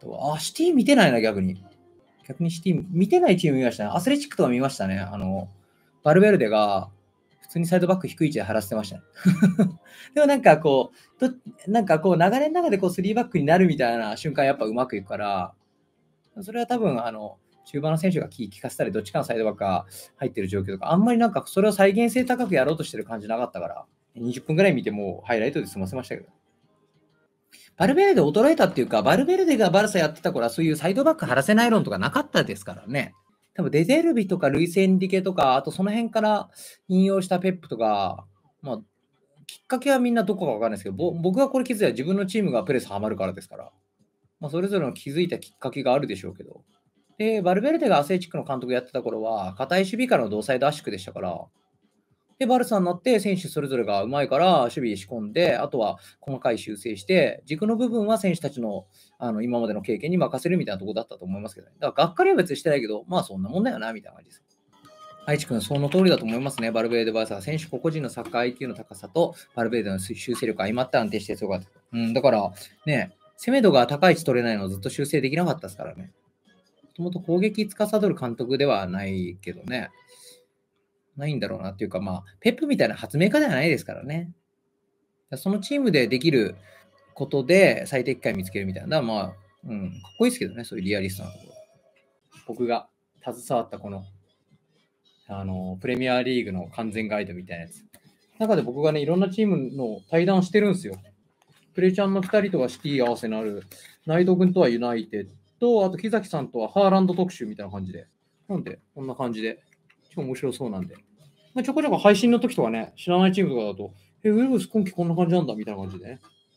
と、あ、シティ見てないな、逆に。逆にシティ見てないチーム見ましたね。アスレチックとか見ましたね。あの、バルベルデが普通にサイドバック低い位置で張らせてましたね。でもなんかこう、と、なんかこう流れの中でこう3バックになるみたいな瞬間やっぱうまくいくから、それは多分あの、中盤の選手が聞かせたり、どっちかのサイドバックが入ってる状況とか、あんまりなんかそれを再現性高くやろうとしてる感じなかったから、20分ぐらい見てもうハイライトで済ませましたけど。バルベルデ衰えたっていうか、バルベルデがバルサやってた頃は、そういうサイドバック張らせない論とかなかったですからね。多分デゼルビとかルイセンリケとか、あとその辺から引用したペップとか、まあ、きっかけはみんなどこかわかんないですけど、僕がこれ気づいたら自分のチームがプレスはまるからですから、まあ、それぞれの気づいたきっかけがあるでしょうけど。で、バルベルデがアスレチックの監督やってた頃は、硬い守備からの同サイド圧縮でしたから、で、バルサになって選手それぞれがうまいから守備仕込んで、あとは細かい修正して、軸の部分は選手たちのあの今までの経験に任せるみたいなところだったと思いますけど、ね、だからがっかりは別にしてないけど、まあそんなもんだよな、みたいな感じです。愛知君、その通りだと思いますね。バルベードバーサー選手個々人のサッカー IQ の高さと、バルベードの修正力相まって安定して強かった。うん、だから、ね、攻め度が高い位置取れないのをずっと修正できなかったですからね。もともと攻撃司る監督ではないけどね。ないんだろうなっていうか、まあ、ペップみたいな発明家ではないですからね。そのチームでできることで最適解見つけるみたいな、まあ、うん、かっこいいですけどね、そういうリアリストなところ。僕が携わったこの、あの、プレミアリーグの完全ガイドみたいなやつ。中で僕がね、いろんなチームの対談してるんですよ。プレちゃんの2人とはシティ合わせのある、内藤君とはユナイテッド、あと木崎さんとはハーランド特集みたいな感じで。なんで、こんな感じで超面白そうなんで。まあ、ちょこちょこ配信の時とかね、知らないチームとかだと、え、ウェブス今季こんな感じなんだみたいな感じでね、